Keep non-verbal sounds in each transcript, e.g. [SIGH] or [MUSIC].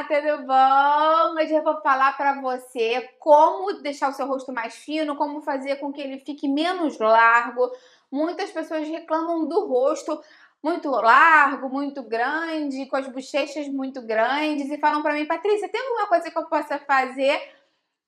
Olá, tudo bom? Hoje eu vou falar para você como deixar o seu rosto mais fino, como fazer com que ele fique menos largo. Muitas pessoas reclamam do rosto muito largo, muito grande, com as bochechas muito grandes e falam para mim, Patrícia, tem alguma coisa que eu possa fazer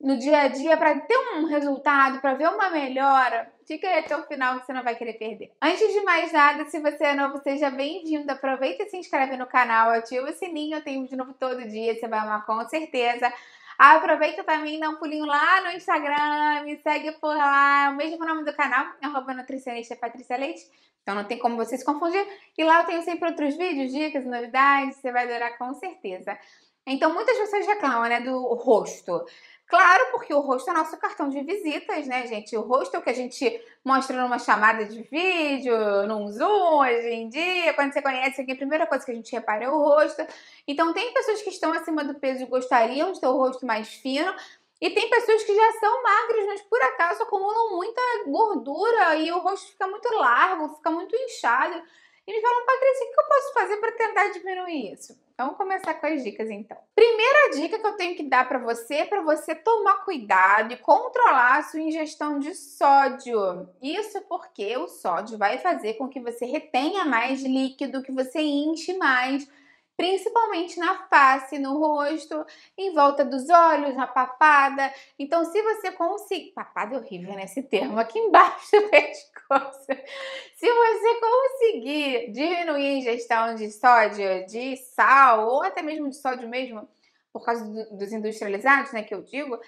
no dia a dia para ter um resultado, para ver uma melhora, fica aí até o final que você não vai querer perder. Antes de mais nada, se você é novo, seja bem-vindo. Aproveita e se inscreve no canal, ativa o sininho, eu tenho vídeo novo todo dia, você vai amar com certeza. Aproveita também, dá um pulinho lá no Instagram, me segue por lá. É o mesmo nome do canal, arroba nutricionista Patrícia Leite. Então não tem como você se confundir. E lá eu tenho sempre outros vídeos, dicas, novidades, você vai adorar com certeza. Então muitas pessoas reclamam, né, do rosto. Claro, porque o rosto é nosso cartão de visitas, né, gente? O rosto é o que a gente mostra numa chamada de vídeo, num Zoom hoje em dia. Quando você conhece aqui, a primeira coisa que a gente repara é o rosto. Então, tem pessoas que estão acima do peso e gostariam de ter o rosto mais fino, e tem pessoas que já são magras, mas por acaso acumulam muita gordura e o rosto fica muito largo, fica muito inchado. E me falam, Patrícia, o que eu posso fazer para tentar diminuir isso? Vamos começar com as dicas então. Primeira dica que eu tenho que dar para você é para você tomar cuidado e controlar a sua ingestão de sódio. Isso porque o sódio vai fazer com que você retenha mais líquido, que você enche mais principalmente na face, no rosto, em volta dos olhos, na papada. Então, se você conseguir. Papada é horrível nesse né, termo, aqui embaixo [LAUGHS] do pescoço. Se você conseguir diminuir a ingestão de sódio, de sal, ou até mesmo de sódio mesmo, por causa do, dos industrializados, né, que eu digo,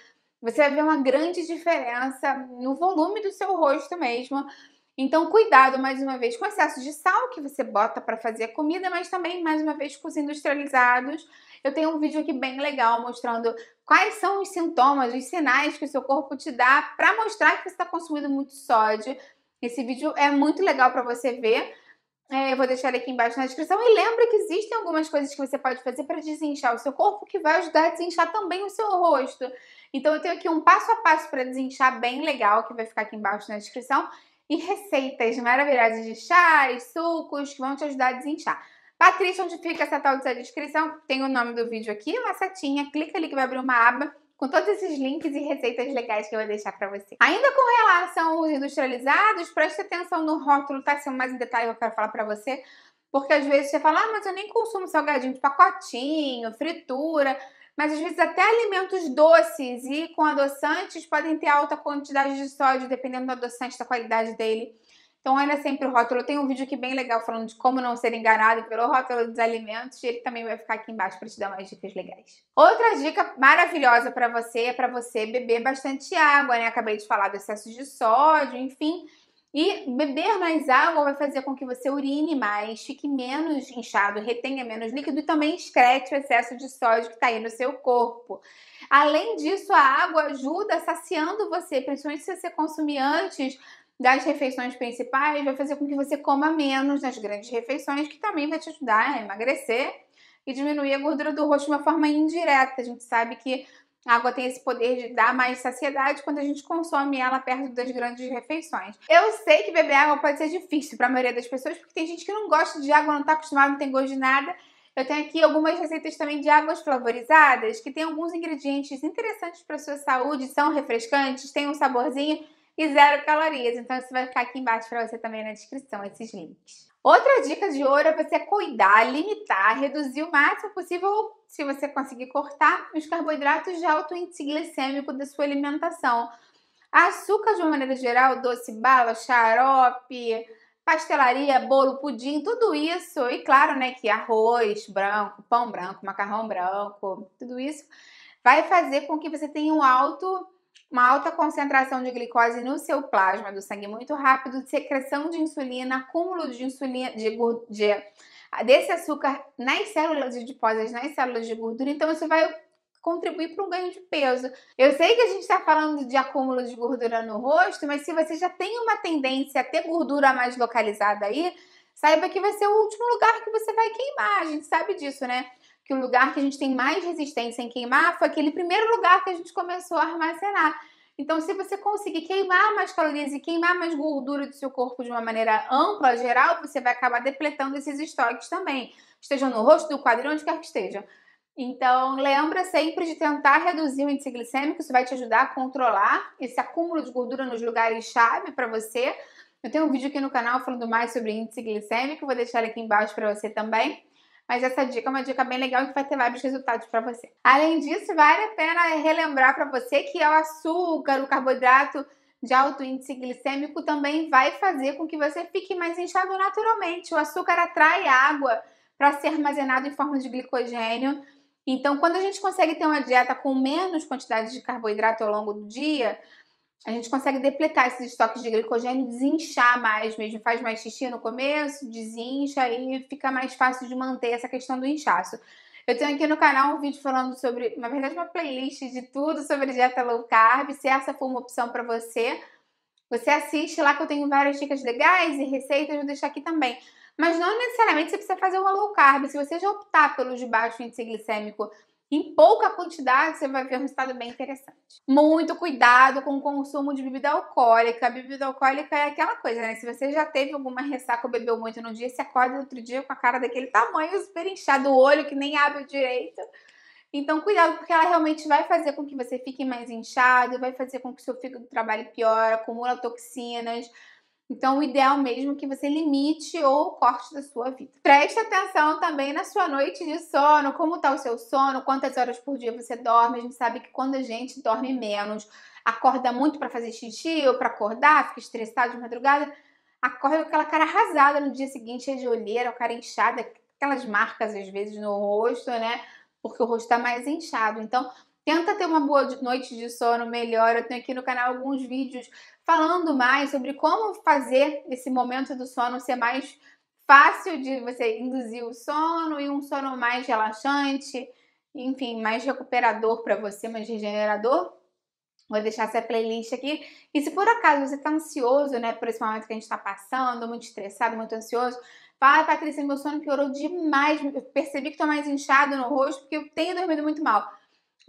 você vai ver uma grande diferença no volume do seu rosto mesmo então, cuidado mais uma vez com o excesso de sal que você bota para fazer a comida, mas também mais uma vez com os industrializados. Eu tenho um vídeo aqui bem legal mostrando quais são os sintomas, os sinais que o seu corpo te dá para mostrar que você está consumindo muito sódio. Esse vídeo é muito legal para você ver. É, eu vou deixar ele aqui embaixo na descrição. E lembra que existem algumas coisas que você pode fazer para desinchar o seu corpo que vai ajudar a desinchar também o seu rosto. Então eu tenho aqui um passo a passo para desinchar bem legal que vai ficar aqui embaixo na descrição e receitas maravilhosas de chás, sucos que vão te ajudar a desinchar. Patrícia, onde fica essa tal de descrição? Tem o nome do vídeo aqui, uma setinha, clica ali que vai abrir uma aba com todos esses links e receitas legais que eu vou deixar para você. Ainda com relação aos industrializados, preste atenção no rótulo, tá? Se mais em detalhe eu quero falar para você, porque às vezes você fala, ah, mas eu nem consumo salgadinho de tipo pacotinho, fritura mas às vezes até alimentos doces e com adoçantes podem ter alta quantidade de sódio, dependendo do adoçante, da qualidade dele. Então olha sempre o rótulo. Tem um vídeo aqui bem legal falando de como não ser enganado pelo rótulo dos alimentos e ele também vai ficar aqui embaixo para te dar mais dicas legais. Outra dica maravilhosa para você é para você beber bastante água, né? Acabei de falar do excesso de sódio, enfim. E beber mais água vai fazer com que você urine mais, fique menos inchado, retenha menos líquido e também excrete o excesso de sódio que está aí no seu corpo. Além disso, a água ajuda saciando você, principalmente se você consumir antes das refeições principais, vai fazer com que você coma menos nas grandes refeições, que também vai te ajudar a emagrecer e diminuir a gordura do rosto de uma forma indireta. A gente sabe que a água tem esse poder de dar mais saciedade quando a gente consome ela perto das grandes refeições. Eu sei que beber água pode ser difícil para a maioria das pessoas, porque tem gente que não gosta de água, não está acostumada, não tem gosto de nada. Eu tenho aqui algumas receitas também de águas flavorizadas, que tem alguns ingredientes interessantes para sua saúde, são refrescantes, têm um saborzinho e zero calorias. Então, isso vai ficar aqui embaixo para você também na descrição, esses links. Outra dica de ouro é você cuidar, limitar, reduzir o máximo possível, se você conseguir cortar, os carboidratos de alto índice glicêmico da sua alimentação. Açúcar, de uma maneira geral, doce, bala, xarope, pastelaria, bolo, pudim, tudo isso. E claro, né, que arroz branco, pão branco, macarrão branco, tudo isso vai fazer com que você tenha um alto uma alta concentração de glicose no seu plasma do sangue muito rápido, secreção de insulina, acúmulo de insulina de, de desse açúcar nas células adiposas, nas células de gordura, então isso vai contribuir para um ganho de peso. Eu sei que a gente está falando de acúmulo de gordura no rosto, mas se você já tem uma tendência a ter gordura mais localizada aí, saiba que vai ser o último lugar que você vai queimar, a gente sabe disso, né? que o lugar que a gente tem mais resistência em queimar foi aquele primeiro lugar que a gente começou a armazenar. Então, se você conseguir queimar mais calorias e queimar mais gordura do seu corpo de uma maneira ampla, geral, você vai acabar depletando esses estoques também. Estejam no rosto, no quadril, onde quer que estejam. Então, lembra sempre de tentar reduzir o índice glicêmico, isso vai te ajudar a controlar esse acúmulo de gordura nos lugares-chave para você. Eu tenho um vídeo aqui no canal falando mais sobre índice glicêmico, vou deixar aqui embaixo para você também mas essa dica é uma dica bem legal e que vai ter vários resultados para você. Além disso, vale a pena relembrar para você que o açúcar, o carboidrato de alto índice glicêmico também vai fazer com que você fique mais inchado naturalmente. O açúcar atrai água para ser armazenado em forma de glicogênio. Então, quando a gente consegue ter uma dieta com menos quantidade de carboidrato ao longo do dia, a gente consegue depletar esses estoques de glicogênio, desinchar mais mesmo, faz mais xixi no começo, desincha e fica mais fácil de manter essa questão do inchaço. Eu tenho aqui no canal um vídeo falando sobre, na verdade, uma playlist de tudo sobre dieta low carb. Se essa for uma opção para você, você assiste lá que eu tenho várias dicas legais e receitas, vou deixar aqui também. Mas não necessariamente você precisa fazer uma low carb. Se você já optar pelo de baixo índice glicêmico em pouca quantidade, você vai ver um resultado bem interessante. Muito cuidado com o consumo de bebida alcoólica. A bebida alcoólica é aquela coisa, né? Se você já teve alguma ressaca ou bebeu muito no dia, você acorda no outro dia com a cara daquele tamanho, super inchado, o olho que nem abre direito. Então, cuidado, porque ela realmente vai fazer com que você fique mais inchado, vai fazer com que o seu fígado trabalhe pior, acumula toxinas, então, o ideal mesmo é que você limite ou corte da sua vida. Preste atenção também na sua noite de sono, como está o seu sono, quantas horas por dia você dorme. A gente sabe que quando a gente dorme menos, acorda muito para fazer xixi ou para acordar, fica estressado de madrugada, acorda com aquela cara arrasada no dia seguinte, é de olheira, o cara inchada, aquelas marcas às vezes no rosto, né? Porque o rosto está mais inchado. Então, Tenta ter uma boa noite de sono melhor. Eu tenho aqui no canal alguns vídeos falando mais sobre como fazer esse momento do sono ser mais fácil de você induzir o sono e um sono mais relaxante, enfim, mais recuperador para você, mais regenerador. Vou deixar essa playlist aqui. E se por acaso você está ansioso, né, por esse momento que a gente está passando, muito estressado, muito ansioso, fala, Patrícia, meu sono piorou demais. Eu percebi que estou mais inchado no rosto porque eu tenho dormido muito mal.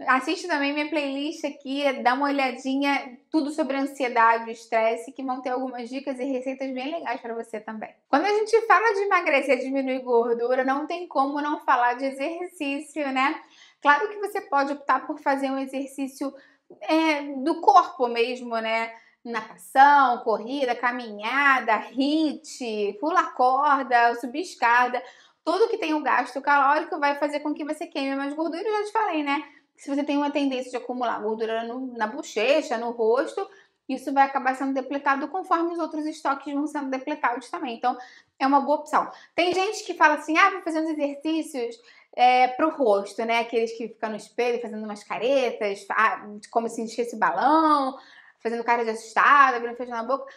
Assiste também minha playlist aqui, dá uma olhadinha, tudo sobre ansiedade, e estresse, que vão ter algumas dicas e receitas bem legais para você também. Quando a gente fala de emagrecer, diminuir gordura, não tem como não falar de exercício, né? Claro que você pode optar por fazer um exercício é, do corpo mesmo, né? Natação, corrida, caminhada, hit, pula corda, subir escada. Tudo que tem um gasto calórico vai fazer com que você queime mais gordura, eu já te falei, né? se você tem uma tendência de acumular gordura no, na bochecha, no rosto, isso vai acabar sendo depletado conforme os outros estoques vão sendo depletados também. Então, é uma boa opção. Tem gente que fala assim, ah, vou fazer uns exercícios é, pro rosto, né? Aqueles que ficam no espelho fazendo umas caretas, ah, como se enchesse balão, fazendo cara de assustada, abrindo feijão na boca.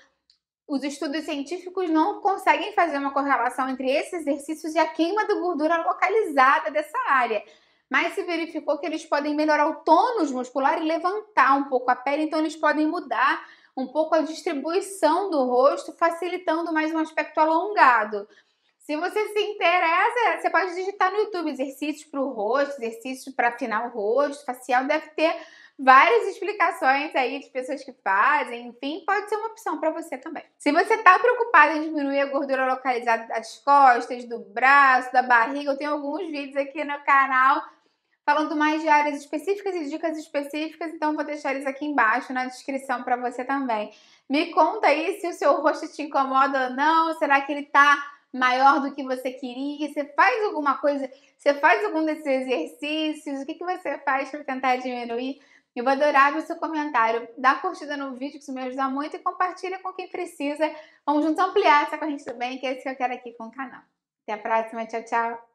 Os estudos científicos não conseguem fazer uma correlação entre esses exercícios e a queima de gordura localizada dessa área mas se verificou que eles podem melhorar o tônus muscular e levantar um pouco a pele, então eles podem mudar um pouco a distribuição do rosto, facilitando mais um aspecto alongado. Se você se interessa, você pode digitar no YouTube exercícios para o rosto, exercícios para afinar o rosto, facial, deve ter várias explicações aí de pessoas que fazem, enfim, pode ser uma opção para você também. Se você está preocupado em diminuir a gordura localizada das costas, do braço, da barriga, eu tenho alguns vídeos aqui no canal falando mais de áreas específicas e dicas específicas, então vou deixar eles aqui embaixo na descrição para você também. Me conta aí se o seu rosto te incomoda ou não, será que ele está maior do que você queria? Você faz alguma coisa, você faz algum desses exercícios? O que, que você faz para tentar diminuir? Eu vou adorar ver o seu comentário. Dá curtida no vídeo, que isso me ajuda muito, e compartilha com quem precisa. Vamos juntos ampliar essa corrente do bem, que é isso que eu quero aqui com o canal. Até a próxima, tchau, tchau!